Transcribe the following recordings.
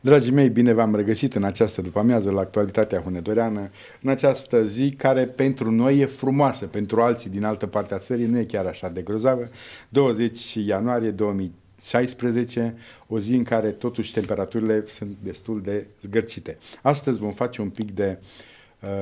Dragii mei, bine v-am regăsit în această după-amiază la actualitatea hunedoreană, în această zi care pentru noi e frumoasă, pentru alții din altă parte a țării nu e chiar așa de grozavă, 20 ianuarie 2016, o zi în care totuși temperaturile sunt destul de zgârcite. Astăzi vom face un pic de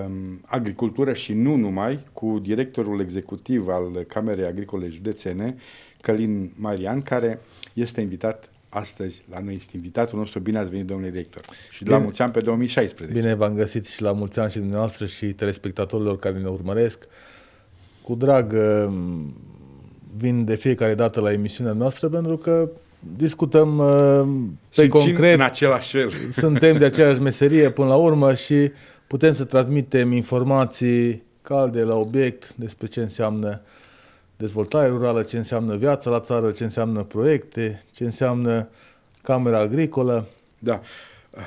um, agricultură și nu numai, cu directorul executiv al Camerei Agricole Județene, Călin Marian, care este invitat astăzi la noi este invitatul nostru. Bine ați venit, domnule director. Și Bine. la mulți ani pe 2016. Bine v-am găsit și la mulți ani și dumneavoastră și telespectatorilor care ne urmăresc. Cu drag um, vin de fiecare dată la emisiunea noastră pentru că discutăm um, pe și concret. în același fel. Suntem de aceeași meserie până la urmă și putem să transmitem informații calde la obiect despre ce înseamnă dezvoltare rurală, ce înseamnă viața la țară, ce înseamnă proiecte, ce înseamnă camera agricolă. Da.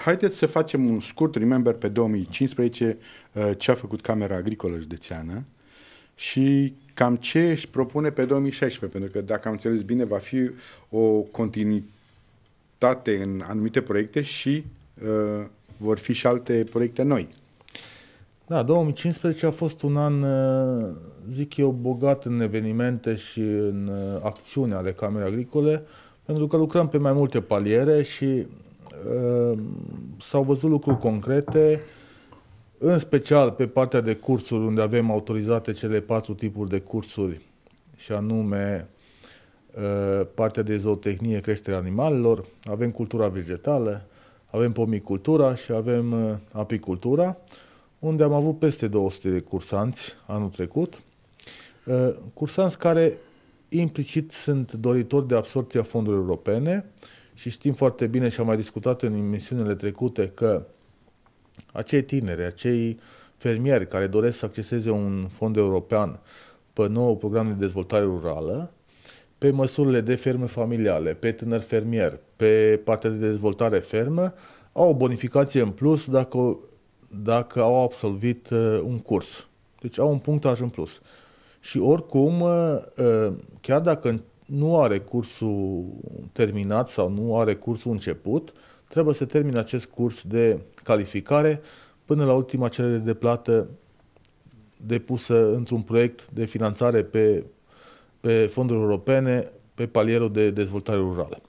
Haideți să facem un scurt remember pe 2015 uh, ce a făcut Camera Agricolă Județeană și cam ce își propune pe 2016, pentru că dacă am înțeles bine va fi o continuitate în anumite proiecte și uh, vor fi și alte proiecte noi. Da, 2015 a fost un an, uh, zic eu, bogat în evenimente și în uh, acțiuni ale Camerei Agricole, pentru că lucrăm pe mai multe paliere și uh, s-au văzut lucruri concrete, în special pe partea de cursuri, unde avem autorizate cele patru tipuri de cursuri, și anume uh, partea de zootehnie, creșterea animalelor, avem cultura vegetală, avem pomicultura și avem uh, apicultura unde am avut peste 200 de cursanți anul trecut, uh, cursanți care implicit sunt doritori de absorpția fondurilor europene și știm foarte bine și am mai discutat în emisiunile trecute că acei tineri, acei fermieri care doresc să acceseze un fond european pe nou program de dezvoltare rurală, pe măsurile de ferme familiale, pe tânăr fermier, pe partea de dezvoltare fermă, au o bonificație în plus dacă dacă au absolvit uh, un curs. Deci au un punctaj în plus. Și oricum, uh, uh, chiar dacă nu are cursul terminat sau nu are cursul început, trebuie să termine acest curs de calificare până la ultima cerere de plată depusă într-un proiect de finanțare pe, pe fonduri europene pe palierul de dezvoltare rurală.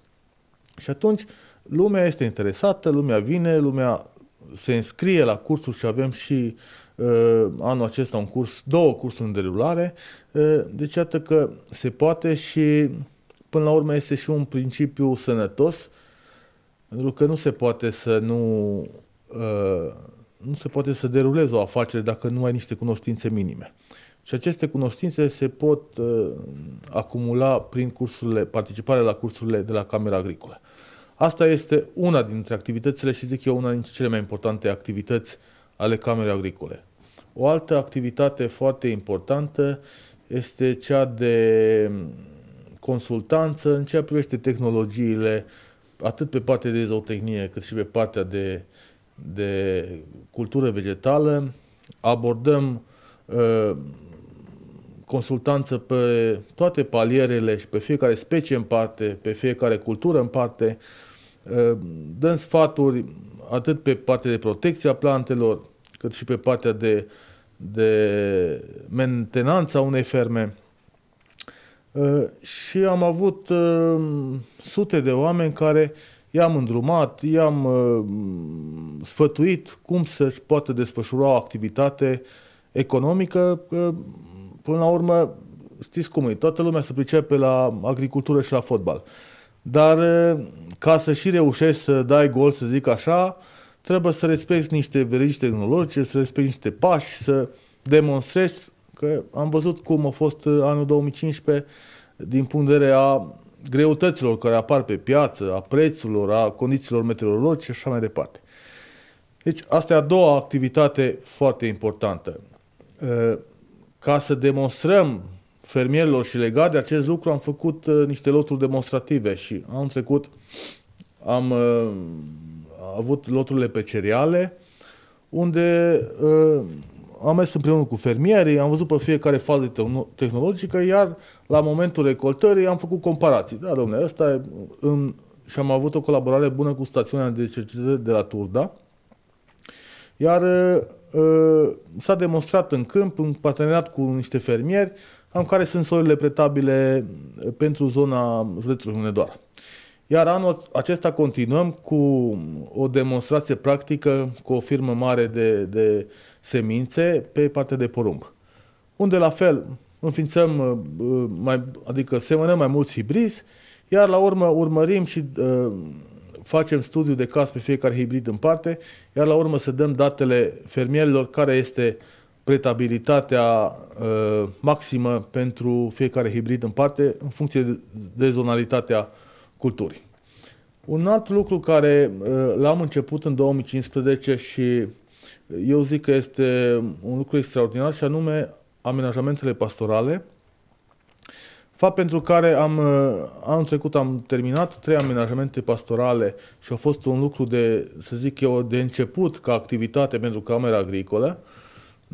Și atunci lumea este interesată, lumea vine, lumea se înscrie la cursuri și avem și uh, anul acesta un curs, două cursuri în derulare. Uh, deci iată că se poate și până la urmă este și un principiu sănătos, pentru că nu se poate să nu uh, nu se poate să derulezi o afacere dacă nu ai niște cunoștințe minime. Și aceste cunoștințe se pot acumula prin cursurile, participarea la cursurile de la Camera Agricolă. Asta este una dintre activitățile și zic eu una dintre cele mai importante activități ale Camerei Agricole. O altă activitate foarte importantă este cea de mm, consultanță în ceea privește tehnologiile, atât pe partea de zootehnie cât și pe partea de, de cultură vegetală. Abordăm uh, consultanță pe toate palierele și pe fiecare specie în parte, pe fiecare cultură în parte, Ehm, dăm sfaturi atât pe partea de protecție a plantelor, cât și pe partea de, de mentenanța unei ferme. Ehm, și am avut ehm, sute de oameni care i-am îndrumat, i-am sfătuit cum să-și poată desfășura o activitate economică. Până la urmă, știți cum e, toată lumea se pricepe la agricultură și la fotbal. Dar ca să și reușești să dai gol, să zic așa, trebuie să respecti niște verici tehnologice, să respecti niște pași, să demonstrezi că am văzut cum a fost anul 2015 din punct de vedere a greutăților care apar pe piață, a prețurilor, a condițiilor meteorologice și așa mai departe. Deci asta e a doua activitate foarte importantă. Ca să demonstrăm fermierilor și legat de acest lucru am făcut uh, niște loturi demonstrative și am trecut am uh, avut loturile pe cereale unde uh, am mers împreună cu fermierii, am văzut pe fiecare fază tehnologică, iar la momentul recoltării am făcut comparații. Da, domnule, ăsta e în... și am avut o colaborare bună cu stațiunea de cercetare de la Turda. Iar uh, uh s-a demonstrat în câmp, în parteneriat cu niște fermieri, cam care sunt soiurile pretabile eh, pentru zona județului Hunedoara. Iar anul acesta continuăm cu o demonstrație practică cu o firmă mare de, de semințe pe partea de porumb. Unde la fel înființăm, eh, eh, mai, adică semănăm mai mulți hibrizi, iar la urmă urmărim și uh, facem studiu de caz pe fiecare hibrid în parte, iar la urmă să dăm datele fermierilor care este uh, pretabilitatea uh, maximă pentru fiecare hibrid în parte, în funcție de zonalitatea culturii. Un alt lucru care uh, l-am început în 2015 și eu zic că este un lucru extraordinar și anume amenajamentele pastorale, fapt pentru care am, uh, anul trecut am terminat trei amenajamente pastorale și a fost un lucru de, să zic eu, de început ca activitate pentru Camera Agricolă. Uh,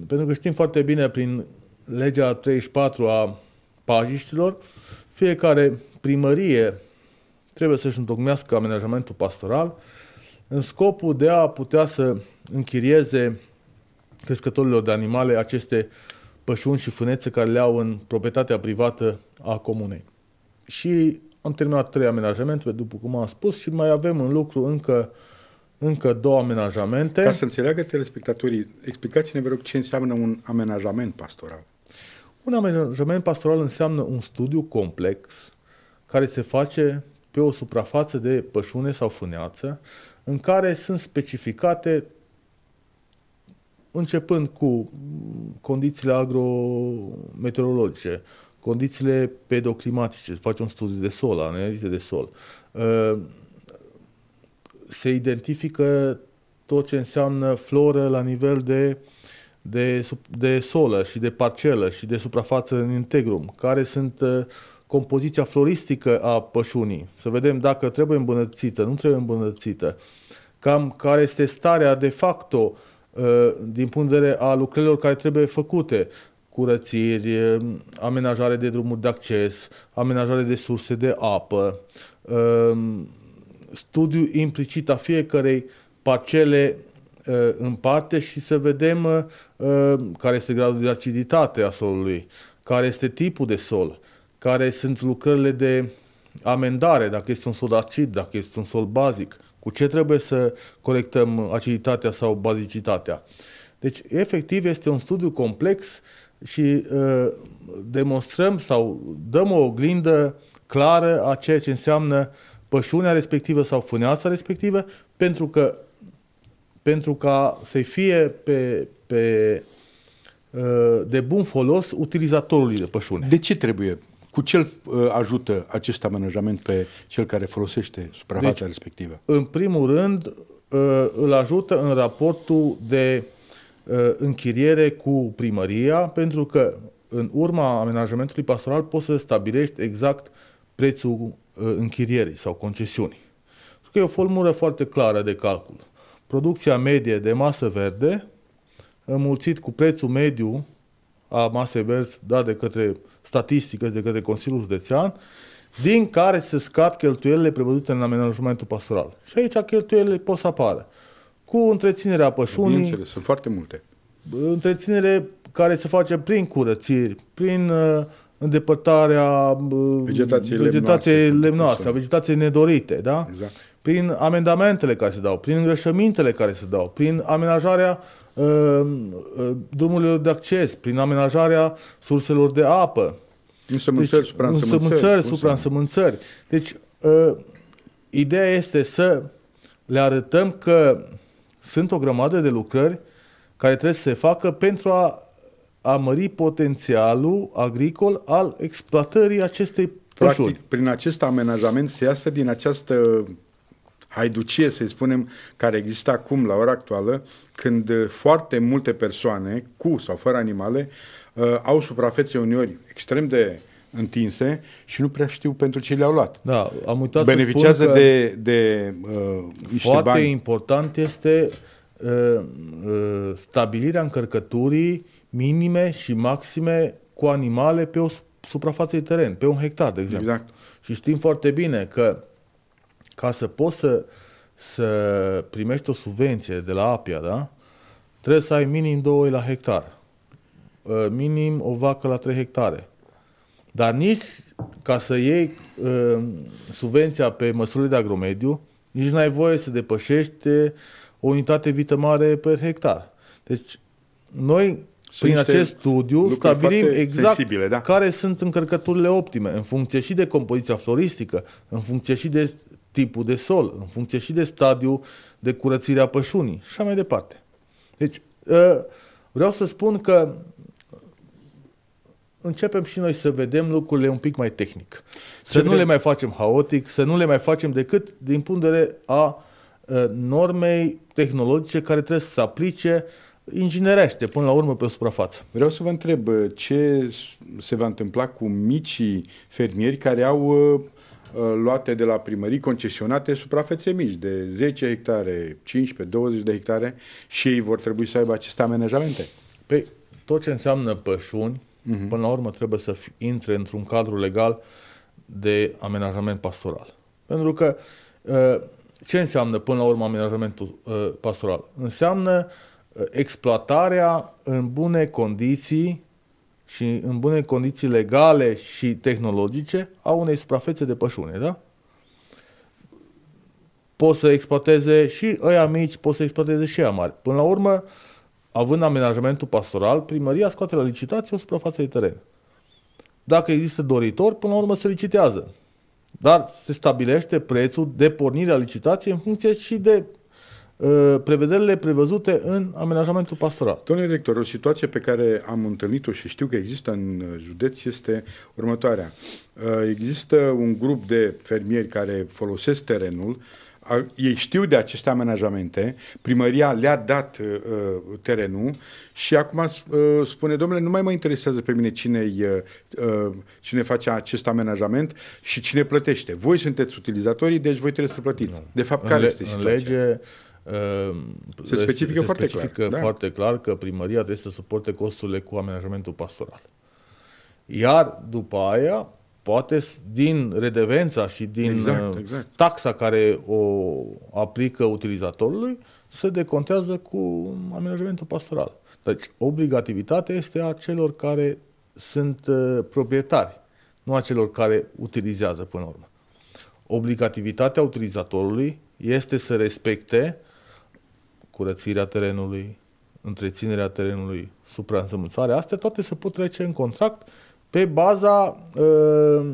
pentru că știm foarte bine prin legea 34 a pajiștilor, fiecare primărie trebuie să-și întocmească amenajamentul pastoral în scopul de a putea să închirieze crescătorilor de animale aceste pășuni și fânețe care le au în proprietatea privată a comunei. Și am terminat trei amenajamente, după cum am spus, și mai avem în lucru încă uh, încă două amenajamente. Ca să înțeleagă telespectatorii, explicați-ne, vă rog, ce înseamnă un amenajament pastoral. Un amenajament pastoral înseamnă un studiu complex care se face pe o suprafață de pășune sau fâneață, în care sunt specificate începând cu condițiile agrometeorologice, condițiile pedoclimatice, face un studiu de sol, analize de sol, ă, se identifică tot ce înseamnă floră la nivel de, de, de solă și de parcelă și de suprafață în integrum, care sunt uh, compoziția floristică a pășunii, să vedem dacă trebuie îmbunătățită, nu trebuie îmbunătățită, cam care este starea de facto uh, din punct de vedere a lucrărilor care trebuie făcute, curățiri, uh, amenajare de drumuri de acces, amenajare de surse de apă, studiu implicit a fiecarei parcele uh, în parte și să vedem uh, uh, care este gradul de aciditate a solului, care este tipul de sol, care sunt lucrările de amendare, dacă este un sol acid, dacă este un sol bazic, cu ce trebuie să colectăm aciditatea sau bazicitatea. Deci, efectiv, este un studiu complex și uh, demonstrăm sau dăm o oglindă clară a ceea ce înseamnă uh, pășunea respectivă sau fâneața respectivă pentru că pentru ca să fie pe, pe, uh, de bun folos utilizatorului de pășune. De ce trebuie? Cu ce uh, ajută acest amenajament pe cel care folosește suprafața deci, respectivă? În primul rând, uh, îl ajută în raportul de închiriere cu primăria, pentru că în urma amenajamentului pastoral poți să stabilești exact prețul Uh, închirierii sau concesiunii. Pentru că e o formulă foarte clară de calcul. Producția medie de masă verde înmulțit cu prețul mediu a masei verzi dat de către statistică, de către Consiliul Județean, din care se scad cheltuielile prevăzute în amenajamentul pastoral. Și aici cheltuielile pot să apară. Cu întreținerea pășunii. Bineînțeles, sunt foarte multe. Întreținere care se face prin curățiri, prin uh, îndepărtarea vegetației, vegetației lemnoase, lemnoase a vegetației nedorite, da? Exact. prin amendamentele care se dau, prin îngrășămintele care se dau, prin amenajarea uh, uh, drumurilor de acces, prin amenajarea surselor de apă. Însămânțări, deci, supra-însămânțări. însămânțări Deci, uh, ideea este să le arătăm că sunt o grămadă de lucrări care trebuie să se facă pentru a a mări potențialul agricol al exploatării acestei Practic, prin acest amenajament se iasă din această haiducie, să-i spunem, care există acum, la ora actuală, când foarte multe persoane, cu sau fără animale, uh, au suprafețe uneori extrem de întinse și nu prea știu pentru ce le-au luat. Da, am uitat Beneficiază să spun că de, de uh, niște Foarte bani. important este uh, uh, stabilirea încărcăturii minime și maxime cu animale pe o suprafață de teren, pe un hectar, de exemplu. Exact. Și știm foarte bine că ca să poți să, să primești o subvenție de la APIA, da? trebuie să ai minim 2 la hectar, uh, minim o vacă la 3 hectare. Dar nici ca să iei uh, subvenția pe măsurile de agromediu, nici n-ai voie să depășești o unitate vită mare pe hectar. Deci, noi prin acest studiu stabilim exact sensibile, da? care sunt încărcăturile optime, în funcție și de compoziția floristică, în funcție și de tipul de sol, în funcție și de stadiu de curățire a pășunii și așa mai departe. Deci, ă, vreau să spun că începem și noi să vedem lucrurile un pic mai tehnic. Să, să nu vedem. le mai facem haotic, să nu le mai facem decât din punct de vedere a ă, normei tehnologice care trebuie să se aplice uh, inginerește până la urmă pe suprafață. Vreau să vă întreb uh, ce se va întâmpla cu micii fermieri care au uh, uh, luate de la primării, concesionate suprafețe mici, de 10 hectare, 15, 20 de hectare și ei vor trebui să aibă aceste amenajamente. Păi, tot ce înseamnă pășuni, uh-huh. până la urmă trebuie să intre într-un cadru legal de amenajament pastoral. Pentru că ce înseamnă până la urmă amenajamentul pastoral? Înseamnă uh, Uh, exploatarea în bune condiții și în bune condiții legale și tehnologice a unei suprafețe de pășune, da? Poți să exploateze și ăia mici, poți să exploateze și ăia mari. Până la urmă, având amenajamentul pastoral, primăria scoate la licitație o suprafață de teren. Dacă există doritor, până la urmă se licitează. Dar se stabilește prețul de pornire a licitației în funcție și de Uh, prevederile prevăzute în amenajamentul pastoral. Domnule director, o situație pe care am întâlnit-o și știu că există în uh, județ este următoarea. Uh, există un grup de fermieri care folosesc terenul, ei știu de aceste amenajamente, primăria le-a dat terenul și acum spune, domnule, nu mai mă interesează pe mine cine, cine face acest amenajament și cine plătește. Voi sunteți utilizatorii, deci voi trebuie să plătiți. Da. De fapt, care este situația? În lege se specifică, se foarte, specifică clar, da. foarte da. clar că primăria trebuie să suporte costurile cu amenajamentul pastoral. Iar după aia, poate din redevența și din exact, uh, exact. taxa care o aplică utilizatorului, se decontează cu amenajamentul pastoral. Deci, obligativitatea este a celor care sunt uh, proprietari, nu a celor care utilizează până la urmă. Obligativitatea utilizatorului este să respecte curățirea terenului, întreținerea terenului, supraînsămânțarea, astea toate se pot trece în contract pe baza uh,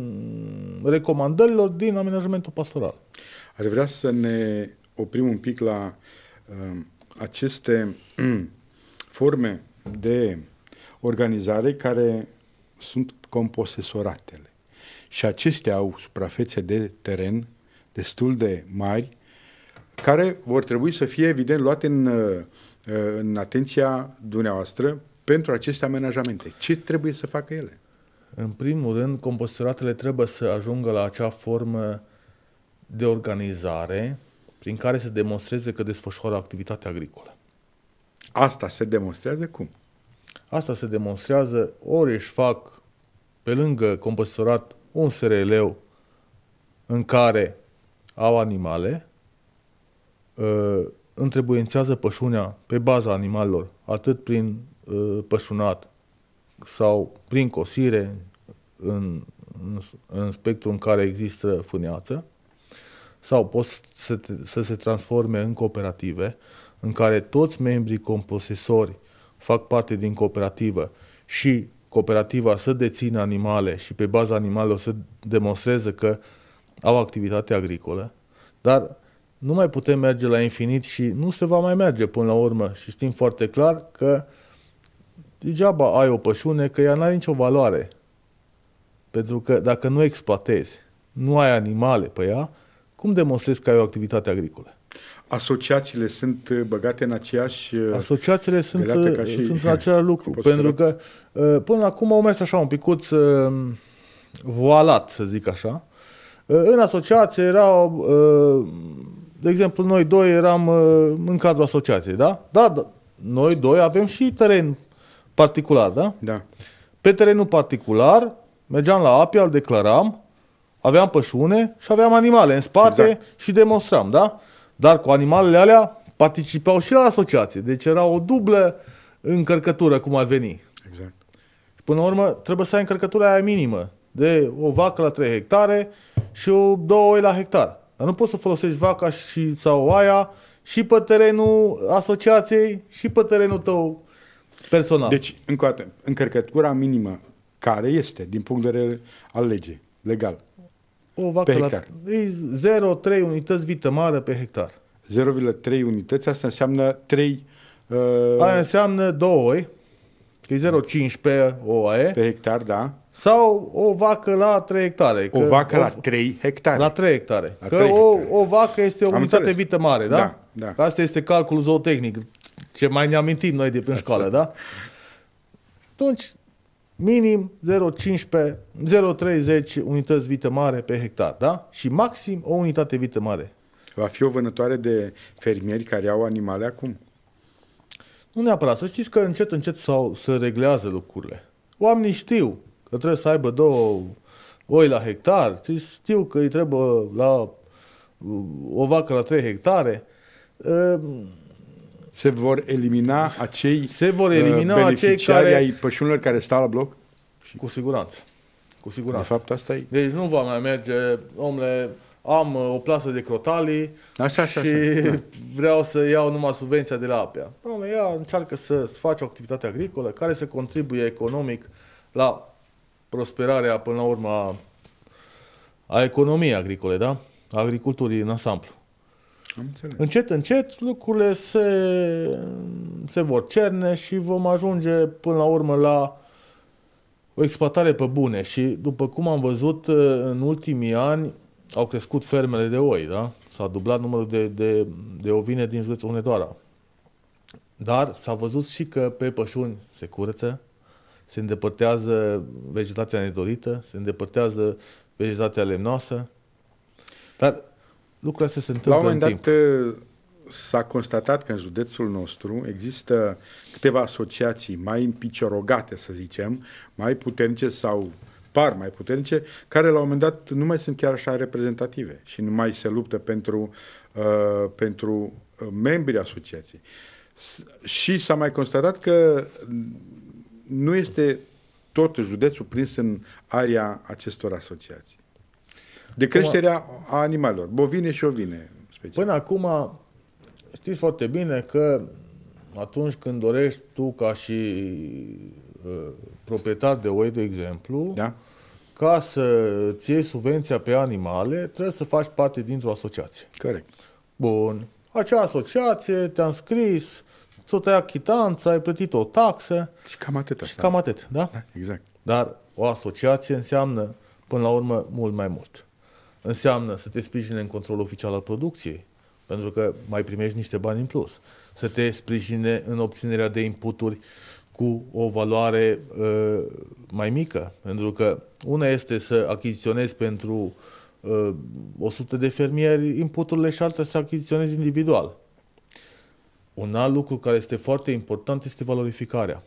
recomandărilor din amenajamentul pastoral. Ar vrea să ne oprim un pic la uh, aceste uh, forme de organizare care sunt composesoratele. Și acestea au suprafețe de teren destul de mari care vor trebui să fie, evident, luate în, uh, în atenția dumneavoastră pentru aceste amenajamente. Ce trebuie să facă ele? În primul rând, compostoratele trebuie să ajungă la acea formă de organizare prin care se demonstreze că desfășoară activitatea agricolă. Asta se demonstrează cum? Asta se demonstrează ori își fac pe lângă compostorat un srl în care au animale, Uh, întrebuințează pășunea pe baza animalelor, atât prin uh, pășunat sau prin cosire în, în, în spectru în care există fâneață, sau pot să, să se transforme în cooperative, în care toți membrii composesori fac parte din cooperativă și cooperativa să dețină animale și pe baza animalelor să demonstreze că au activitate agricolă, dar nu mai putem merge la infinit și nu se va mai merge până la urmă. Și știm foarte clar că degeaba ai o pășune, că ea n-are nicio valoare. Pentru că dacă nu exploatezi, nu ai animale pe ea, cum demonstrezi că ai o activitate agricolă? Asociațiile sunt uh, băgate în aceeași... Uh, Asociațiile sunt, uh, ca și... sunt în același lucru, pentru că până acum au mers așa un picuț voalat, să zic așa. În asociație erau de exemplu, noi doi eram uh, în cadrul asociației, da? Da, da. Noi doi avem și teren particular, da? Da. Pe terenul particular mergeam la api, îl declaram, aveam pășune și aveam animale în spate exact. și demonstram, da? Dar cu animalele alea participau și la asociație, deci era o dublă încărcătură cum ar veni. Exact. Și până la urmă trebuie să ai încărcătura aia minimă de o vacă la 3 hectare și o două oi la hectar. Dar nu poți să folosești vaca și, sau oaia și pe terenul asociației și pe terenul tău personal. Deci, încă o dată, încărcătura minimă care este din punct de vedere al legii, legal, o vacă pe hectar. La, 0,3 unități vită mare pe hectar. 0,3 unități, asta înseamnă 3... Uh... Aia înseamnă 2 oi, că e 0,15 oaie. Pe hectar, da. Sau o vacă la 3 hectare. O vacă o, la 3 hectare. La 3 hectare. La că 3 hectare. O, o vacă este o Am unitate înțeles. vită mare, da? Da, da. asta este calculul zootehnic, ce mai ne amintim noi de prin That's școală, da? Atunci, minim 0,15, 0,30 unități vită mare pe hectar, da? Și maxim o unitate vită mare. Va fi o vânătoare de fermieri care au animale acum? Nu neapărat. Să știți că încet, încet s-au, se reglează lucrurile. Oamenii știu că trebuie să aibă două oi la hectar, știu că îi trebuie la uh, o vacă la 3 hectare. Ehm, se vor elimina acei se vor elimina uh, acei care ai pășunilor care stau la bloc? Cu siguranță. Cu siguranță. De fapt, asta e. Deci nu va mai merge, omule, am uh, o plasă de crotalii așa, așa, și așa. Da. vreau să iau numai subvenția de la APEA. Domnule, ea încearcă să faci o activitate agricolă care să contribuie economic la prosperarea, până la urmă, a, a economiei agricole, da? A agriculturii în ansamblu. Am înțeles. Încet, încet, lucrurile se, se vor cerne și vom ajunge până la urmă la o exploatare pe bune. Și după cum am văzut, în ultimii ani au crescut fermele de oi, da? S-a dublat numărul de, de, de ovine din județul Hunedoara. Dar s-a văzut și că pe pășuni se curăță, se îndepărtează vegetația nedorită, se îndepărtează vegetația lemnoasă. Dar lucrurile astea se întâmplă La un moment dat s-a constatat că în județul nostru există câteva asociații mai împiciorogate, să zicem, mai puternice sau par mai puternice, care la un moment dat nu mai sunt chiar așa reprezentative și nu mai se luptă pentru, uh, pentru uh, membrii asociației. S- și s-a mai constatat că nu este tot județul prins în aria acestor asociații. De creșterea a animalelor, bovine și ovine. Special. Până acum, știți foarte bine că atunci când dorești tu ca și uh, proprietar de oi, de exemplu, da? ca să ți iei subvenția pe animale, trebuie să faci parte dintr-o asociație. Corect. Bun. Acea asociație te-a înscris, să te ia chitanță, ai plătit o taxă. Și cam atât. Și cam atât, da? da? Exact. Dar o asociație înseamnă, până la urmă, mult mai mult. Înseamnă să te sprijine în controlul oficial al producției, pentru că mai primești niște bani în plus. Să te sprijine în obținerea de inputuri cu o valoare uh, mai mică. Pentru că una este să achiziționezi pentru uh, 100 de fermieri inputurile și alta să achiziționezi individual. Un alt lucru care este foarte important este valorificarea.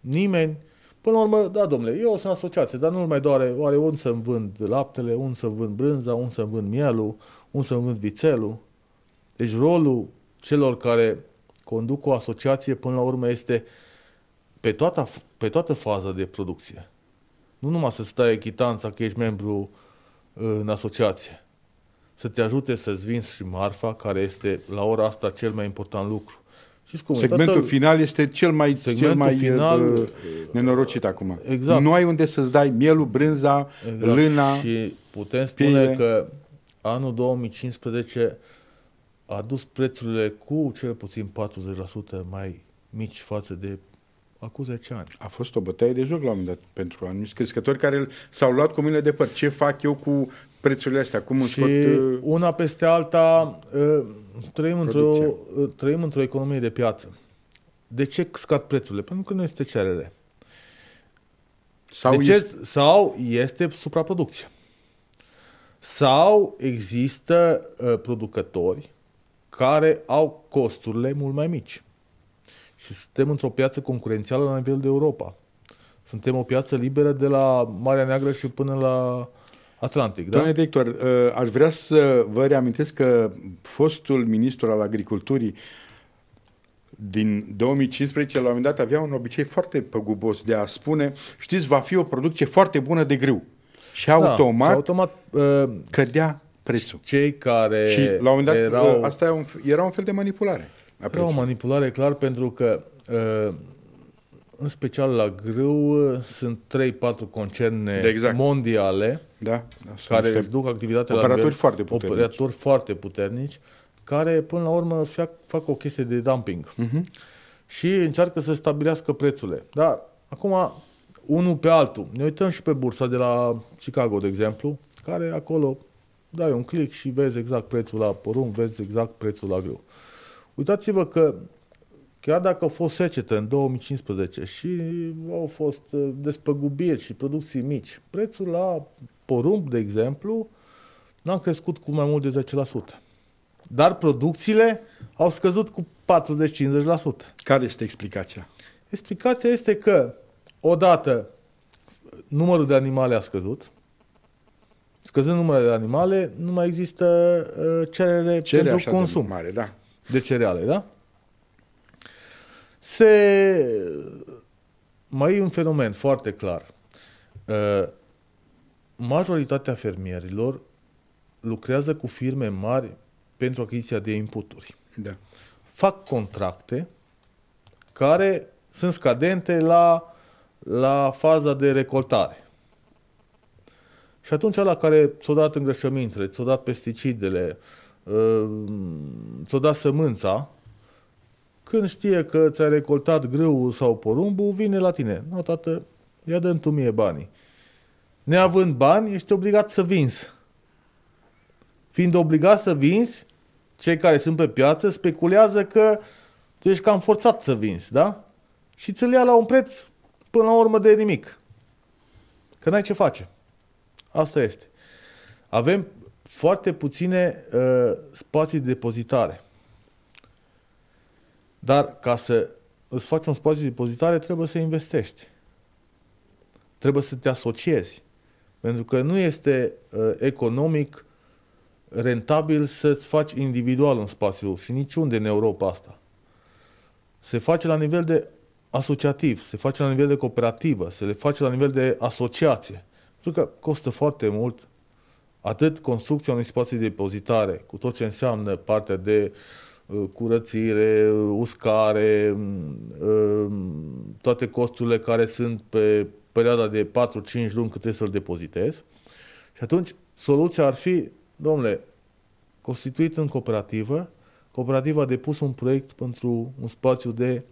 Nimeni, până la urmă, da, domnule, eu sunt asociație, dar nu mai doare, oare un să-mi vând laptele, un să-mi vând brânza, un să-mi vând mielul, un să-mi vând vițelul. Deci rolul celor care conduc o asociație, până la urmă, este pe toată, pe toată faza de producție. Nu numai să stai chitanța că ești membru în asociație să te ajute să-ți vinzi și marfa, care este la ora asta cel mai important lucru. Știți cum segmentul e? final este cel mai, cel mai uh, final, nenorocit acum. Exact. Nu ai unde să-ți dai mielul, brânza, exact. lâna. Și putem spune pieile. că anul 2015 a dus prețurile cu cel puțin 40% mai mici față de acum 10 ani. A fost o bătaie de joc la un moment dat pentru anumiți crescători care s-au luat cu mine de păr. Ce fac eu cu prețurile astea, cum își pot... Uh, una peste alta uh, trăim într-o, uh, trăim într-o economie de piață. De ce scad prețurile? Pentru că nu este cerere. Sau, ce, este... sau este supraproducție. Sau există uh, producători care au costurile mult mai mici. Și suntem într-o piață concurențială la nivel de Europa. Suntem o piață liberă de la Marea Neagră și până la Atlantic, da? Doamne director, uh, aș vrea să vă reamintesc că fostul ministru al agriculturii din 2015, la un moment dat, avea un obicei foarte păgubos de a spune, știți, va fi o producție foarte bună de grâu. Și da, automat, da, și automat uh, cădea prețul. Cei care și la un moment dat, erau... Ă, asta era un, era un fel de manipulare. Era o manipulare, clar, pentru că uh, în special la grâu, uh, sunt 3-4 concerne exact. mondiale da, da, care își duc activitatea la nivel, foarte puternici. operatori foarte puternici, care până la urmă fac, fac o chestie de dumping uh-huh. și încearcă să stabilească prețurile. Dar acum, unul pe altul, ne uităm și pe bursa de la Chicago, de exemplu, care acolo dai un click și vezi exact prețul la porumb, vezi exact prețul la grâu. Uitați-vă că Chiar dacă a fost secetă în 2015 și au fost uh, despăgubiri și producții mici, prețul la porumb, de exemplu, n-a crescut cu mai mult de 10%. Dar producțiile au scăzut cu 40-50%. Care este explicația? Explicația este că, odată, numărul de animale a scăzut, scăzând numărul de animale, nu mai există uh, cerere, cerere pentru consum. De mare, da. De cereale, da? se... Mai e un fenomen foarte clar. Uh, majoritatea fermierilor lucrează cu firme mari pentru achiziția de inputuri. Da. Fac contracte care sunt scadente la, la faza de recoltare. Și atunci la care ți au dat îngrășămintele, ți au dat pesticidele, uh, ți au dat sămânța, când știe că ți-a recoltat grâu sau porumbul, vine la tine. Nu, tată, ia dă tu mie banii. Neavând bani, ești obligat să vinzi. Fiind obligat să vinzi, cei care sunt pe piață speculează că tu ești cam forțat să vinzi, da? Și ți-l ia la un preț până la urmă de nimic. Că n-ai ce face. Asta este. Avem foarte puține uh, spații de depozitare. Dar ca să îți faci un spațiu de depozitare, trebuie să investești. Trebuie să te asociezi. Pentru că nu este uh, economic rentabil să-ți faci individual un spațiu și niciunde în Europa asta. Se face la nivel de asociativ, se face la nivel de cooperativă, se le face la nivel de asociație. Pentru că costă foarte mult atât construcția unui spațiu de depozitare, cu tot ce înseamnă partea de uh, Uh, curățire, uh, uscare, uh, toate costurile care sunt pe perioada de 4-5 luni cât trebuie să-l depozitez. Și atunci soluția ar fi, domnule, constituit în cooperativă, cooperativa a depus un proiect pentru un spațiu de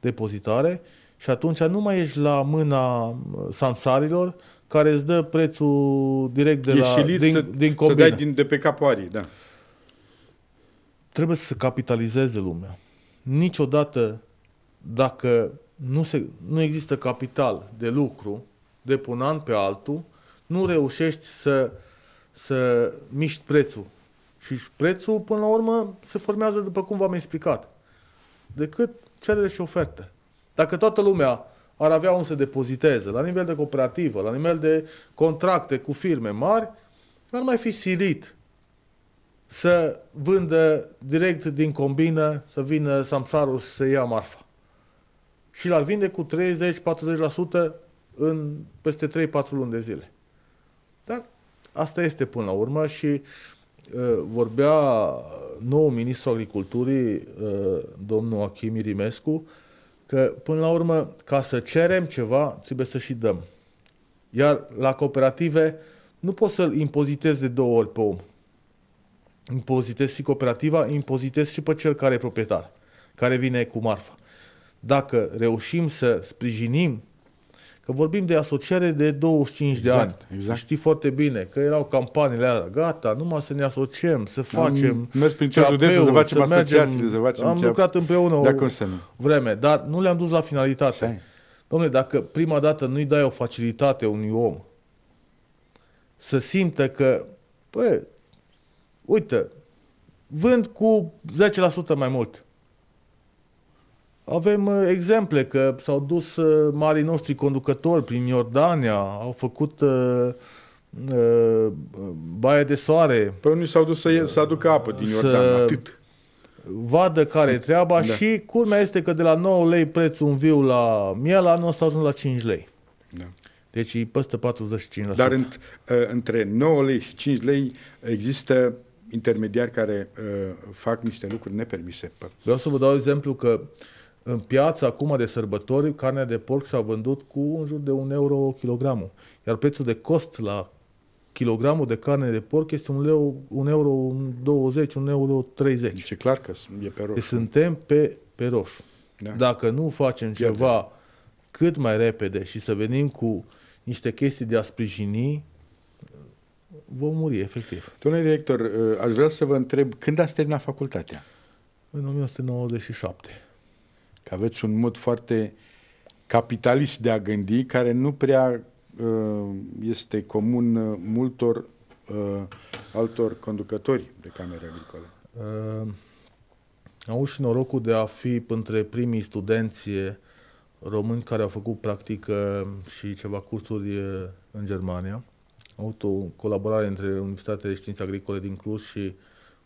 depozitare și atunci nu mai ești la mâna samsarilor care îți dă prețul direct de la, din, să, din Să dai din, de pe capoarii, da. Trebuie să capitalizeze lumea. Niciodată, dacă nu, se, nu există capital de lucru de pe un an pe altul, nu reușești să, să miști prețul. Și prețul, până la urmă, se formează după cum v-am explicat. Decât cerere și ofertă. Dacă toată lumea ar avea unde să depoziteze, la nivel de cooperativă, la nivel de contracte cu firme mari, n-ar mai fi silit să vândă direct din combină, să vină samsarul să ia marfa. Și l-ar vinde cu 30-40% în peste 3-4 luni de zile. Dar asta este până la urmă și uh, vorbea nou ministru agriculturii, uh, domnul Achim Irimescu, că până la urmă, ca să cerem ceva, trebuie să și dăm. Iar la cooperative nu poți să-l impozitezi de două ori pe om impozitez și cooperativa, impozitez și pe cel care e proprietar, care vine cu marfa. Dacă reușim să sprijinim, că vorbim de asociere de 25 exact, de ani, exact. știi foarte bine că erau campaniile alea, gata, numai să ne asociem, să facem am mers prin trapeul, de să facem să mergem, să facem am lucrat împreună o vreme, dar nu le-am dus la finalitate. Domnule, dacă prima dată nu-i dai o facilitate unui om să simtă că, păi, uite, vând cu 10% mai mult. Avem uh, exemple că s-au dus uh, marii noștri conducători prin Iordania, au făcut uh, uh baie de soare. Păi unii s-au dus să, ia, să aducă apă din Iordania, atât. Vadă care e treaba da. și culmea este că de la 9 lei prețul un viu la miel, anul ăsta ajuns la 5 lei. Da. Deci e peste 45%. Dar între 9 lei și 5 lei există intermediari care uh, fac niște lucruri nepermise. Vreau să vă dau exemplu că în piața acum de sărbători, carnea de porc s-a vândut cu în jur de un euro kilogramul. Iar prețul de cost la kilogramul de carne de porc este un, leu, un euro 20, un euro 30. Deci e clar că e pe roșu. Deci suntem pe, pe roșu. Da. Dacă nu facem Pierde. ceva cât mai repede și să venim cu niște chestii de a sprijini, vom muri, efectiv. Domnule director, uh, aș vrea să vă întreb, când ați terminat facultatea? În 1997. Că aveți un mod foarte capitalist de a gândi, care nu prea uh, este comun uh, multor altor conducători de camere agricole. Am avut și norocul de a fi între primii studenți români care au făcut practică și ceva cursuri în Germania. Am avut o colaborare între Universitatea de Științe Agricole din Cluj și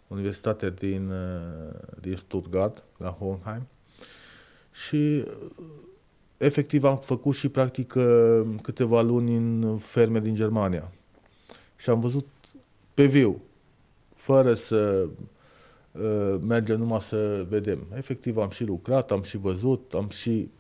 Universitatea din, uh, din Stuttgart, la Hohenheim. Și uh, efectiv am făcut și practică uh, câteva luni în ferme din Germania. Și am văzut pe viu, fără să uh, mergem numai să vedem. Efectiv am și lucrat, am și văzut, am și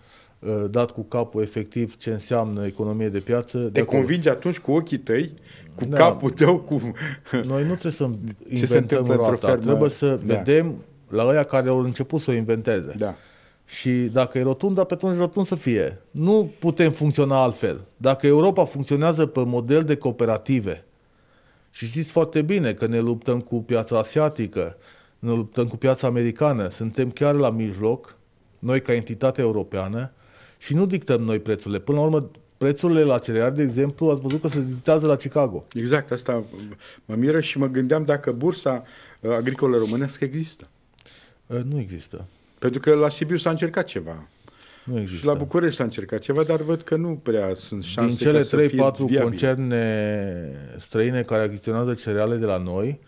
Uh, dat cu capul efectiv ce înseamnă economie de piață. Te de acolo. atunci cu ochii tăi, cu da. capul tău, cu... Noi nu trebuie să inventăm ce roata, fermă... trebuie să da. vedem la aia care au început să o inventeze. Da. Și dacă e rotundă, pe atunci rotund să fie. Nu putem funcționa altfel. Dacă Europa funcționează pe model de cooperative, și știți foarte bine că ne luptăm cu piața asiatică, ne luptăm cu piața americană, suntem chiar la mijloc, noi ca entitate europeană, și nu dictăm noi prețurile. Până la urmă, prețurile la cereale, de exemplu, ați văzut că se dictează la Chicago. Exact, asta mă miră și mă gândeam dacă bursa uh, agricolă românească există. Uh, nu există. Pentru că la Sibiu s-a încercat ceva. Nu există. Și la București s-a încercat ceva, dar văd că nu prea sunt șanse Din cele 3-4 concerne străine care achiziționează cereale de la noi,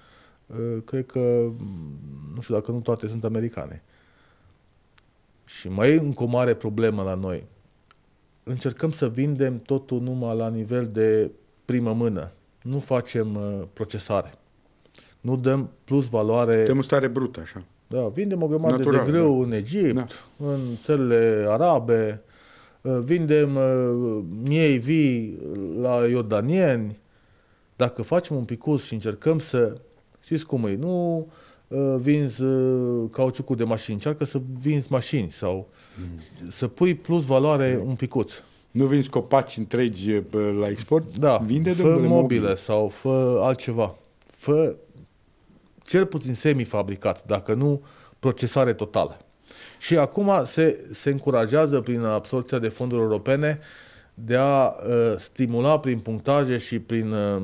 uh, cred că, mm, nu știu dacă nu toate sunt americane. Și mai e încă o mare problemă la noi. Încercăm să vindem totul numai la nivel de primă mână. Nu facem uh, procesare. Nu dăm plus valoare. stare brută, așa. Da, vindem o grămadă Natural, de da. grâu da. în Egipt, da. în țările arabe, uh, vindem uh, miei vii uh, la iordanieni. Dacă facem un picus și încercăm să... Știți cum e? Nu Uh, vinzi uh, cauciucuri de mașini, încearcă să vinzi mașini sau mm. să pui plus valoare mm. un picuț. Nu vinzi copaci întregi uh, la export? Da, Vinde fă mobile, mobile sau fă altceva. Fă cel puțin semifabricat, dacă nu procesare totală. Și acum se, se încurajează prin absorția de fonduri europene de a uh, stimula prin punctaje și prin uh,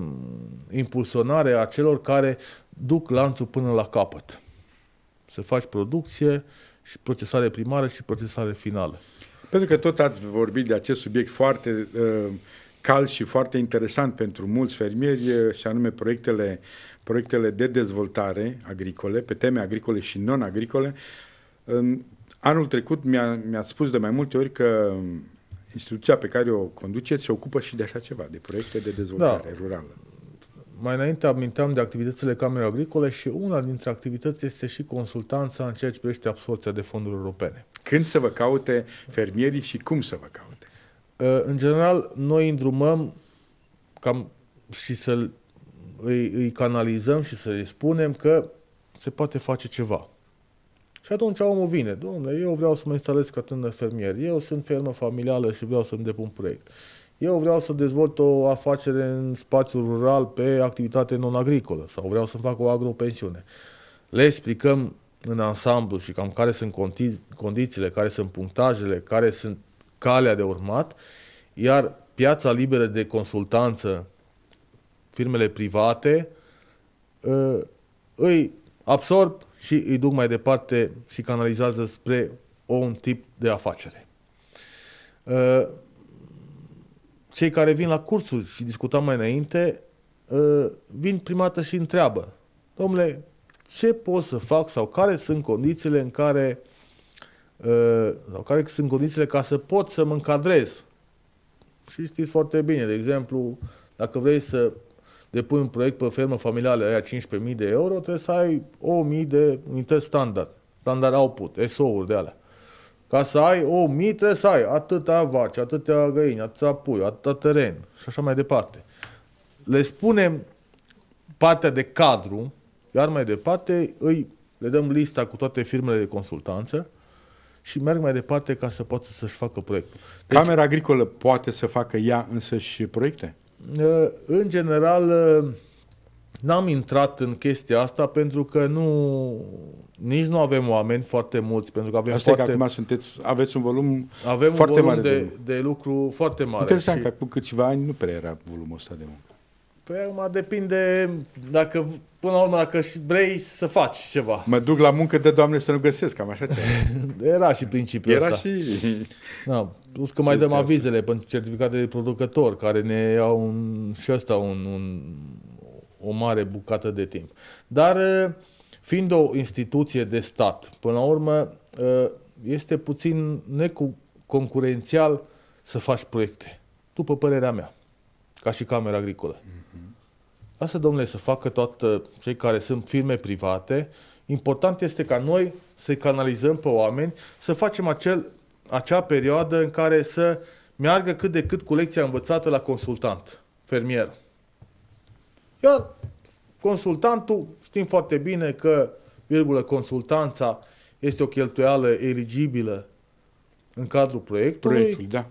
impulsionare a celor care duc lanțul până la capăt. Să faci producție și procesare primară și procesare finală. Pentru că tot ați vorbit de acest subiect foarte uh, cal și foarte interesant pentru mulți fermieri, uh, și anume proiectele, proiectele de dezvoltare agricole, pe teme agricole și non-agricole. Uh, anul trecut mi-a, mi spus de mai multe ori că instituția pe care o conduceți se ocupă și de așa ceva, de proiecte de dezvoltare da. rurală. Mai înainte aminteam de activitățile Camerei Agricole și una dintre activități este și consultanța în ceea ce privește absorția de fonduri europene. Când să vă caute fermierii și cum să vă caute? Ă, în general, noi îndrumăm cam și să îi, îi canalizăm și să-i spunem că se poate face ceva. Și atunci omul vine, domnule, eu vreau să mă instalez ca tânăr fermier, eu sunt fermă familială și vreau să-mi depun proiect. Eu vreau să dezvolt o afacere în spațiul rural pe activitate non-agricolă sau vreau să fac o agropensiune. Le explicăm în ansamblu și cam care sunt condițiile, care sunt punctajele, care sunt calea de urmat, iar piața liberă de consultanță, firmele private, ă, îi absorb și îi duc mai departe și canalizează spre un tip de afacere. Ă, cei care vin la cursuri și discutam mai înainte, uh, vin prima dată și întreabă, domnule, ce pot să fac sau care sunt condițiile în care uh, sau care sunt condițiile ca să pot să mă încadrez. Și știți foarte bine, de exemplu, dacă vrei să depui un proiect pe fermă familială, aia 15.000 de euro, trebuie să ai 1.000 de unități standard, standard output, SO-uri de alea. Ca să ai o mie trebuie să ai atâta vaci, atâtea găini, atâta pui, atâta teren și așa mai departe. Le spunem partea de cadru, iar mai departe îi, le dăm lista cu toate firmele de consultanță și merg mai departe ca să poată să-și facă proiectul. Deci, Camera agricolă poate să facă ea și proiecte? În general, N-am intrat în chestia asta pentru că nu, nici nu avem oameni foarte mulți, pentru că avem asta foarte... că acum sunteți, aveți un volum avem foarte un volum mare de, de, de lucru foarte mare. Interesant și... că cu câțiva ani nu prea era volumul ăsta de muncă. Păi acum depinde dacă, până la urmă, dacă vrei să faci ceva. Mă duc la muncă de Doamne să nu găsesc, cam așa ceva. Era și principiul Era ăsta. și... Da, plus că mai dăm avizele asta. pentru certificate de producător, care ne au un, și ăsta un, un o mare bucată de timp. Dar fiind o instituție de stat, până la urmă este puțin neconcurențial să faci proiecte, după părerea mea, ca și Camera Agricolă. Mhm. Lasă, domnule, să facă toată cei care sunt firme private. Important este ca noi să canalizăm pe oameni, să facem acel, acea perioadă în care să meargă cât de cât cu lecția învățată la consultant, fermier. Iar consultantul, știm foarte bine că, virgulă, consultanța este o cheltuială eligibilă în cadrul proiectului. Proiectul, da.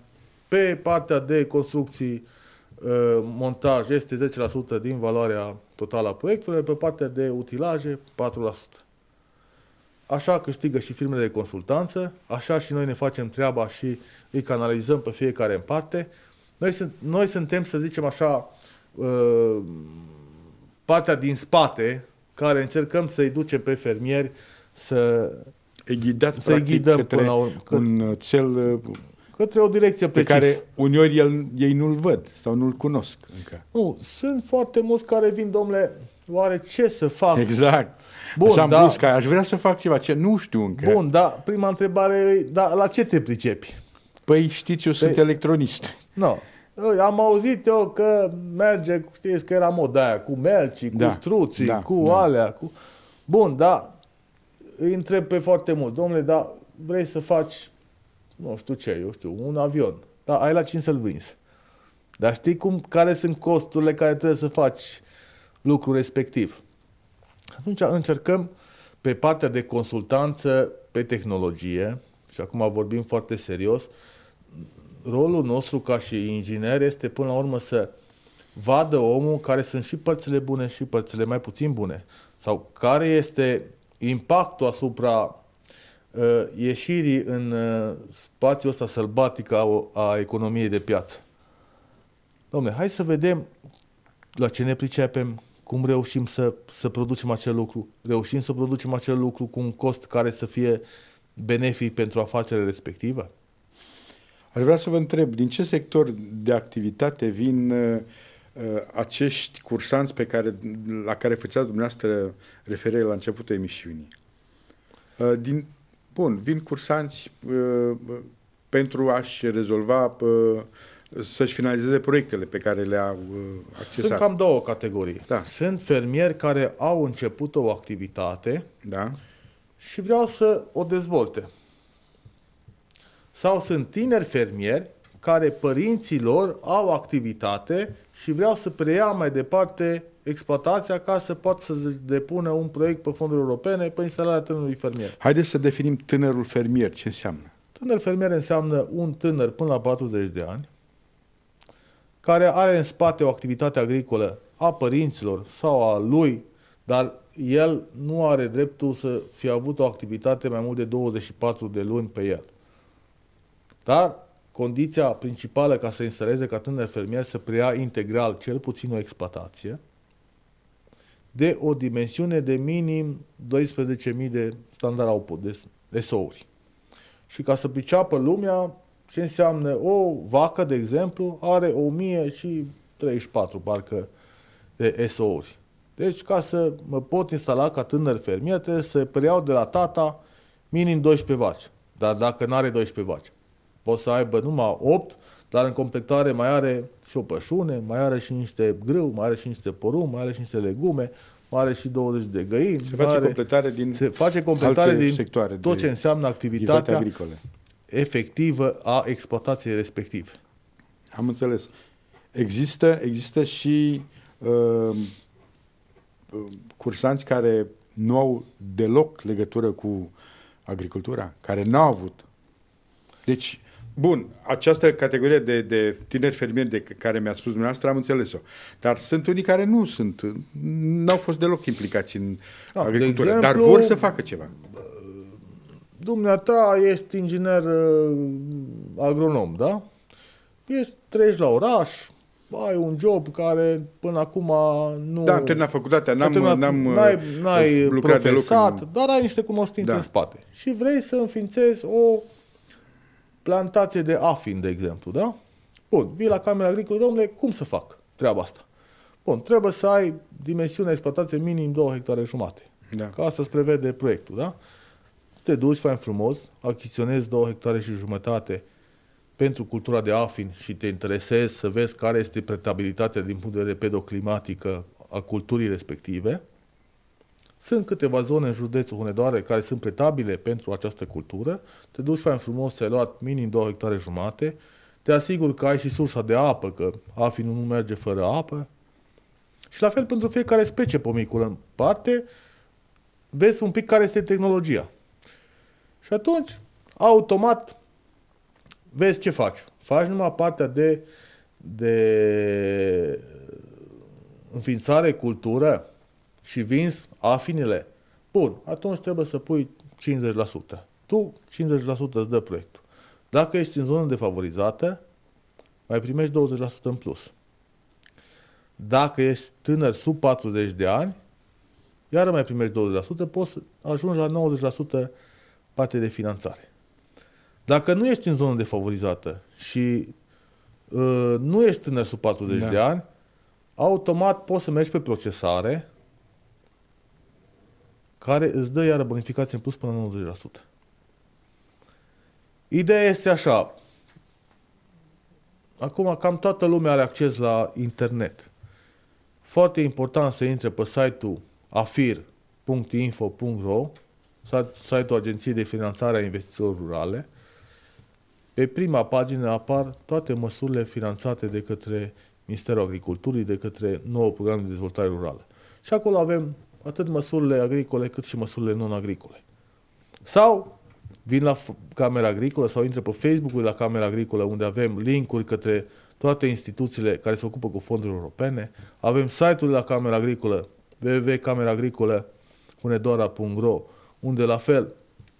Pe partea de construcții, ă, montaj este 10% din valoarea totală a proiectului, pe partea de utilaje 4%. Așa câștigă și firmele de consultanță, așa și noi ne facem treaba și îi canalizăm pe fiecare în parte. Noi, sunt, noi suntem, să zicem așa, ă, partea din spate, care încercăm să-i ducem pe fermieri să ghidați să ghidăm către până la urmă, un cel uh, către o direcție pe precis. care uneori el, ei nu-l văd sau nu-l cunosc încă. Nu, sunt foarte mulți care vin, domnule, oare ce să fac? Exact. Bun, Așa am da. că aș vrea să fac ceva, ce nu știu încă. Bun, dar prima întrebare e, da, la ce te pricepi? Păi știți, eu sunt păi, electronist. Nu. Am auzit eu că merge, știți că era moda aia, cu cu da, cu struții, da, cu da. alea. Cu... Bun, da. îi întreb pe foarte mult, domnule, dar vrei să faci, nu știu ce, eu știu, un avion. Da, ai la cine să-l vinzi. Dar știi cum, care sunt costurile care trebuie să faci lucrul respectiv. Atunci încercăm pe partea de consultanță pe tehnologie, și acum vorbim foarte serios, uh, rolul nostru ca și inginer este până la urmă să vadă omul care sunt și părțile bune și părțile mai puțin bune. Sau care este impactul asupra uh, ieșirii în uh, spațiul ăsta sălbatic a, a economiei de piață. Domne, hai să vedem la ce ne pricepem, cum reușim să, să producem acel lucru. Reușim să producem acel lucru cu un cost care să fie benefic pentru afacerea respectivă? Aș vrea să vă întreb, din ce sector de activitate vin uh, uh, acești cursanți pe care, la care făcea dumneavoastră referire la începutul emisiunii? Uh, din, bun, vin cursanți pentru a-și rezolva să-și finalizeze proiectele pe care le-au accesat. Sunt cam două categorii. Da. Sunt fermieri care au început o activitate da. și vreau să o dezvolte. Sau sunt tineri fermieri care părinții lor au activitate și vreau să preia mai departe exploatația ca să poată să depună un proiect pe fonduri europene pe instalarea tânărului fermier. Haideți să definim tânărul fermier. Ce înseamnă? Tânăr fermier înseamnă un tânăr până la 40 de ani care are în spate o activitate agricolă a părinților sau a lui, dar el nu are dreptul să fie avut o activitate mai mult de 24 de luni pe el. Dar condiția principală ca să instaleze ca tânăr fermier să preia integral cel puțin o exploatație de o dimensiune de minim 12.000 de standard output, de, de souri. Și ca să priceapă lumea, ce înseamnă o vacă, de exemplu, are 1000 și 34 parcă de SO-uri. Deci ca să mă pot instala ca tânăr fermier trebuie să preiau de la tata minim 12 vaci. Dar dacă nu are 12 vaci poate să aibă numai 8, dar în completare mai are și o pășune, mai are și niște grâu, mai are și niște porumb, mai are și niște legume, mai are și 20 de găini. Se face are, completare din se face completare din sectoare tot ce înseamnă activitatea agricole. efectivă a exploatației respective. Am înțeles. Există, există și uh, cursanți care nu au deloc legătură cu agricultura, care n-au avut. Deci, Bun, această categorie de, de tineri fermieri de care mi-a spus dumneavoastră, am înțeles-o. Dar sunt unii care nu sunt, n-au fost deloc implicați în da, agricultură, exemplu, dar vor să facă ceva. Dumneata ești inginer uh, agronom, da? Ești, treci la oraș, ai un job care până acum nu... Da, am terminat facultatea, n-am, terminat, n-am uh, n-ai, n-ai lucrat profesat, deloc în... dar ai niște cunoștințe da. în spate. Și vrei să înființezi o plantație de afin, de exemplu, da? Bun, vii la Camera Agricolă, domnule, cum să fac treaba asta? Bun, trebuie să ai dimensiunea exploatației minim 2 hectare jumate. Da. Ca asta îți prevede proiectul, da? Te duci, fain frumos, achiziționezi 2 hectare și jumătate pentru cultura de afin și te interesezi să vezi care este pretabilitatea din punct de vedere pedoclimatică a culturii respective, sunt câteva zone în județul Hunedoare care sunt pretabile pentru această cultură. Te duci fain frumos, ți-ai luat minim 2 hectare jumate, te asiguri că ai și sursa de apă, că afi nu merge fără apă. Și la fel pentru fiecare specie pomicul în parte, vezi un pic care este tehnologia. Și atunci, automat, vezi ce faci. Faci numai partea de, de înființare, cultură, și vinzi afinile, bun, atunci trebuie să pui 50%. Tu 50% îți dă proiectul. Dacă ești în zonă defavorizată, mai primești 20% în plus. Dacă ești tânăr sub 40 de ani, iar mai primești 20%, poți să ajungi la 90% parte de finanțare. Dacă nu ești în zonă defavorizată și uh, nu ești tânăr sub 40 da. de ani, automat poți să mergi pe procesare care îți dă iară bonificație în plus până la 90%. Ideea este așa. Acum cam toată lumea are acces la internet. Foarte important să intre pe site-ul afir.info.ro site-ul Agenției de Finanțare a Investițiilor Rurale. Pe prima pagină apar toate măsurile finanțate de către Ministerul Agriculturii, de către nouă program de dezvoltare rurală. Și acolo avem atât măsurile agricole cât și măsurile non-agricole. Sau vin la Camera Agricolă sau intră pe Facebook-ul la Camera Agricolă unde avem linkuri către toate instituțiile care se ocupă cu fonduri europene. Avem site-ul la Camera Agricolă, www.cameragricolă.ro, unde la fel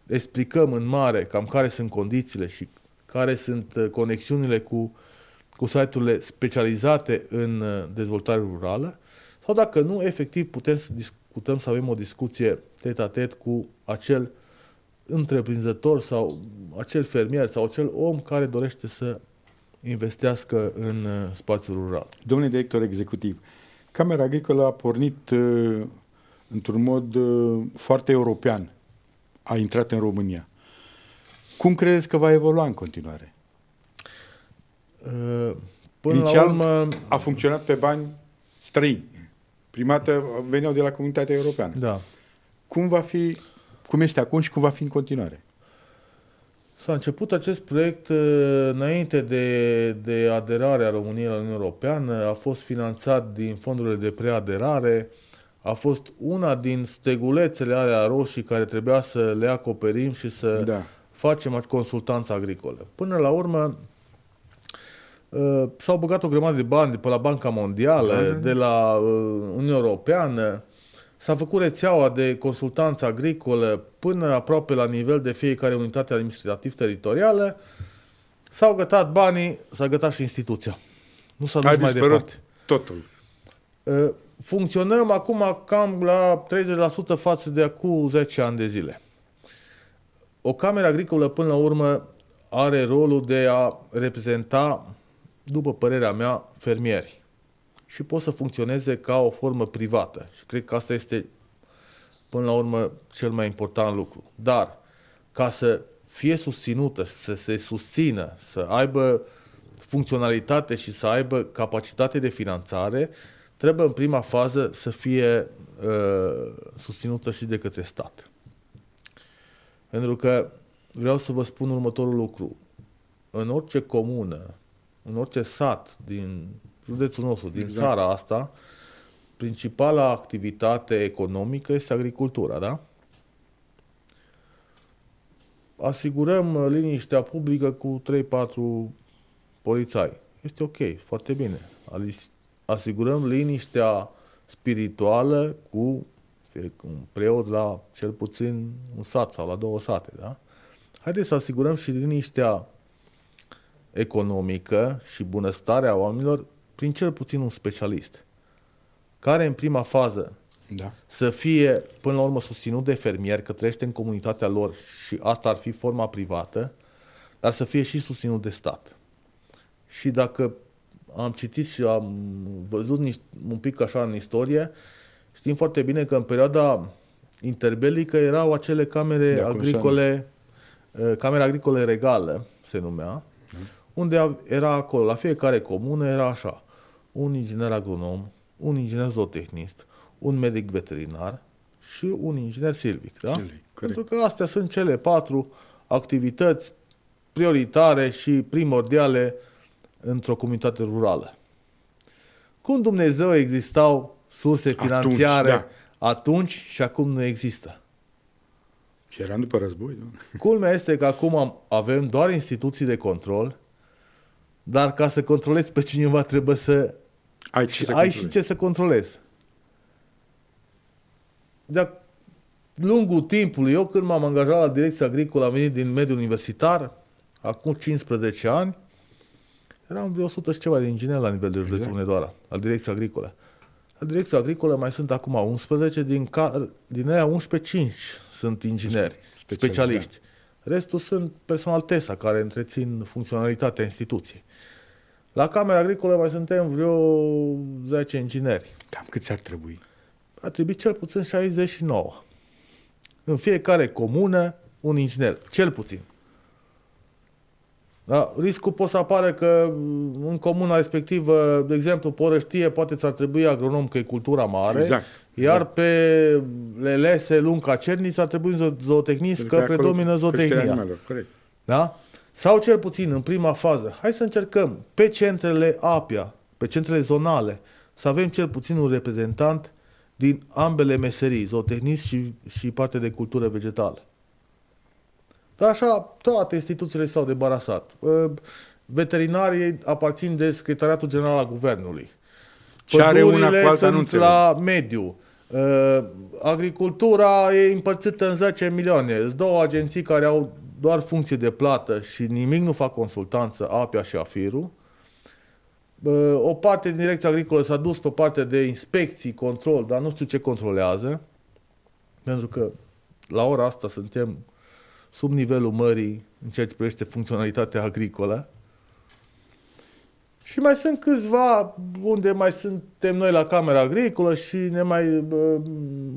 explicăm în mare cam care sunt condițiile și care sunt uh, conexiunile cu, cu site-urile specializate în uh, dezvoltare rurală sau dacă nu, efectiv putem să putem să avem o discuție tet-a-tet cu acel întreprinzător sau acel fermier sau acel om care dorește să investească în uh, spațiul rural. Domnule director executiv, Camera Agricolă a pornit uh, într-un mod uh, foarte european. A intrat în România. Cum credeți că va evolua în continuare? până Inicial, la urmă... a funcționat pe bani străini. Prima dată veneau de la comunitatea europeană. Da. Cum va fi, cum este acum și cum va fi în continuare? S-a început acest proiect uh, înainte de, de aderarea României la Uniunea Europeană, a fost finanțat din fondurile de preaderare, a fost una din stegulețele alea roșii care trebuia să le acoperim și să da. facem consultanță agricolă. Până la urmă, Uh, s-au băgat o grămadă de bani de pe la Banca Mondială, uh de la uh, Uniunea Europeană, s-a făcut rețeaua de consultanță agricolă până aproape la nivel de fiecare unitate administrativ-teritorială, s-au gătat banii, s-a gătat și instituția. Nu s-a dus Ai mai departe. totul. Uh, funcționăm acum cam la 30% față de acum 10 ani de zile. O cameră agricolă, până la urmă, are rolul de a reprezenta după părerea mea, fermieri. Și pot să funcționeze ca o formă privată. Și cred că asta este, până la urmă, cel mai important lucru. Dar, ca să fie susținută, să se susțină, să aibă funcționalitate și să aibă capacitate de finanțare, trebuie în prima fază să fie uh, susținută și de către stat. Pentru că vreau să vă spun următorul lucru. În orice comună în orice sat din județul nostru, din exact. țara asta, principala activitate economică este agricultura, da? Asigurăm uh, liniștea publică cu 3-4 polițai. Este ok, foarte bine. Asigurăm liniștea spirituală cu un preot la cel puțin un sat sau la două sate, da? Haideți să asigurăm și liniștea economică și bunăstarea oamenilor prin cel puțin un specialist, care în prima fază da. să fie până la urmă susținut de fermieri, că trăiește în comunitatea lor și asta ar fi forma privată, dar să fie și susținut de stat. Și dacă am citit și am văzut niște, un pic așa în istorie, știm foarte bine că în perioada interbelică erau acele camere de agricole, eh, camere agricole regale, se numea, unde era acolo, la fiecare comună era așa, un inginer agronom, un inginer zootehnist, un medic veterinar și un inginer silvic. Da? Silvic, Pentru că astea sunt cele patru activități prioritare și primordiale într-o comunitate rurală. Cum Dumnezeu existau surse financiare atunci, da. atunci și acum nu există? Și eram după război, nu? Culmea este că acum avem doar instituții de control dar ca să controlezi pe cineva trebuie să ai, ce și, să ai și ce să controlezi. De-a lungul timpului, eu când m-am angajat la direcția agricolă, am venit din mediul universitar, acum 15 ani, eram vreo 100 și ceva de inginer la nivel de județul exact. Hunedoara, la direcția agricolă. La direcția agricolă mai sunt acum 11, din, care, din aia 11, 5 sunt ingineri, da. specialiști. specialiști. Restul sunt personal TESA, care întrețin funcționalitatea instituției. La Camera Agricolă mai suntem vreo 10 ingineri. Cam câți ar trebui? Ar trebui cel puțin 69. În fiecare comună, un inginer, cel puțin. Da? Riscul poate să apare că în comuna respectivă, de exemplu, Porăștie, poate ți-ar trebui agronom, că e cultura mare. Exact. Iar pe Lelese, Lunca, Cernița trebuie un zootechnist, că predomină zootehnia. Da? Sau cel puțin în prima fază, hai să încercăm pe centrele APIA, pe centrele zonale, să avem cel puțin un reprezentant din ambele meserii, zootehnist și, și parte de cultură vegetală. Dar așa, toate instituțiile s-au debarasat. Ă, veterinarii aparțin de Secretariatul General al Guvernului. Ce Pădurile are una cu alta sunt nu la mediu. Uh, agricultura e împărțită în 10 milioane. Sunt două agenții care au doar funcție de plată și nimic nu fac consultanță, APIA și AFIRU. Uh, o parte din direcția agricolă s-a dus pe partea de inspecții, control, dar nu știu ce controlează, pentru că la ora asta suntem sub nivelul mării în ceea ce privește funcționalitatea agricolă. Și mai sunt câțiva unde mai suntem noi la Camera Agricolă și ne mai uh,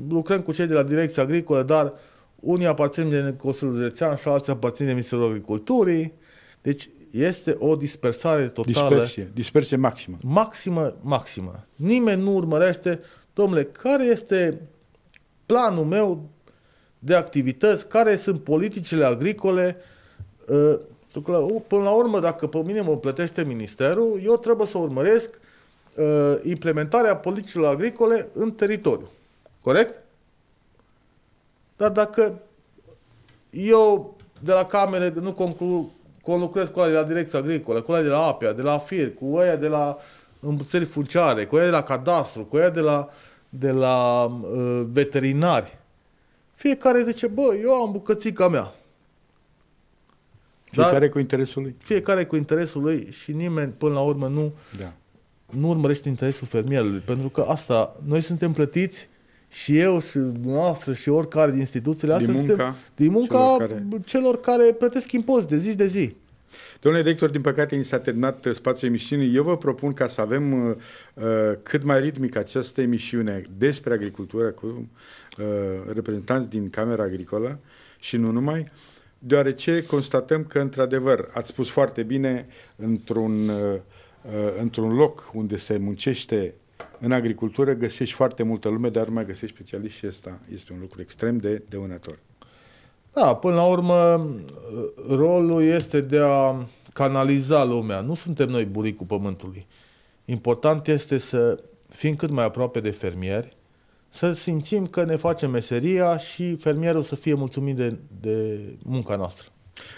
lucrăm cu cei de la Direcția Agricolă, dar unii aparțin de Consiliul Județean și alții aparțin de Ministerul Agriculturii. Deci este o dispersare totală. Dispersie, dispersie maximă. Maximă, maximă. Nimeni nu urmărește, domnule, care este planul meu de activități, care sunt politicile agricole, ă, pentru că, uh, până la urmă, dacă pe mine mă plătește ministerul, eu trebuie să urmăresc uh, implementarea politicilor agricole în teritoriu. Corect? Dar dacă eu de la camere nu conclu, conlucrez cu la direcția agricolă, cu la de la APIA, de la FIR, cu aia de la îmbuțări funciare, cu aia de la cadastru, cu aia de la, de la uh, veterinari, fiecare zice, bă, eu am bucățica mea, fiecare cu interesul lui. Fiecare cu interesul lui și nimeni până la urmă nu, da. nu urmărește interesul fermierului. Pentru că asta, noi suntem plătiți și eu și dumneavoastră și oricare din instituțiile astea din munca, suntem, din munca celor care... celor care plătesc impozit de zi de zi. Domnule director, din păcate ni s-a terminat uh, spațiul emisiunii. Eu vă propun ca să avem uh, uh, cât mai ritmic această emisiune despre agricultură cu uh, reprezentanți din Camera Agricolă și nu numai. Uh, deoarece constatăm că, într-adevăr, ați spus foarte bine, într-un, uh, uh, într-un loc unde se muncește în agricultură găsești foarte multă lume, dar nu mai găsești specialiști și asta este un lucru extrem de dăunător. Da, până la urmă, uh, rolul este de a canaliza lumea. Nu suntem noi buricul pământului. Important este să fim cât mai aproape de fermieri, să simțim că ne facem meseria și fermierul să fie mulțumit de, de munca noastră.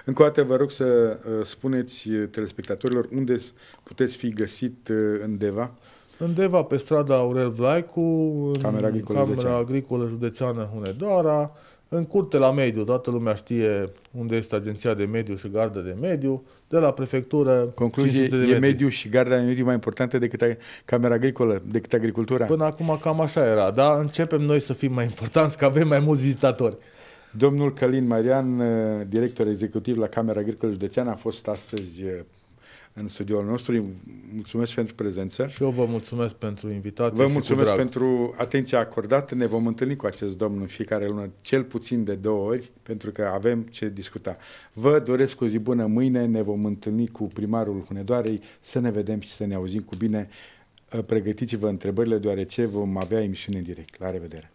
Încă o dată vă rog să uh, spuneți uh, telespectatorilor unde puteți fi găsit uh, în Deva. În Deva, pe strada Aurel Vlaicu, Camera Agricolă Camera Agricolă Județeană Hunedoara, în curte la mediu, toată lumea știe unde este agenția de mediu și garda de mediu, de la prefectură Concluzie, e metri. mediu și garda de mediu mai importantă decât camera agricolă, decât agricultura. Până acum cam așa era, dar începem noi să fim mai importanți, că avem mai mulți vizitatori. Domnul Călin Marian, eh, director executiv la Camera Agricolă Județeană, a fost astăzi eh, în studioul nostru. Mulțumesc pentru prezență. Și eu vă mulțumesc pentru invitație. Vă mulțumesc pentru atenția acordată. Ne vom întâlni cu acest domn în fiecare lună, cel puțin de două ori, pentru că avem ce discuta. Vă doresc o zi bună mâine. Ne vom întâlni cu primarul Hunedoarei. Să ne vedem și să ne auzim cu bine. Pregătiți-vă întrebările, deoarece vom avea emisiune în direct. La revedere!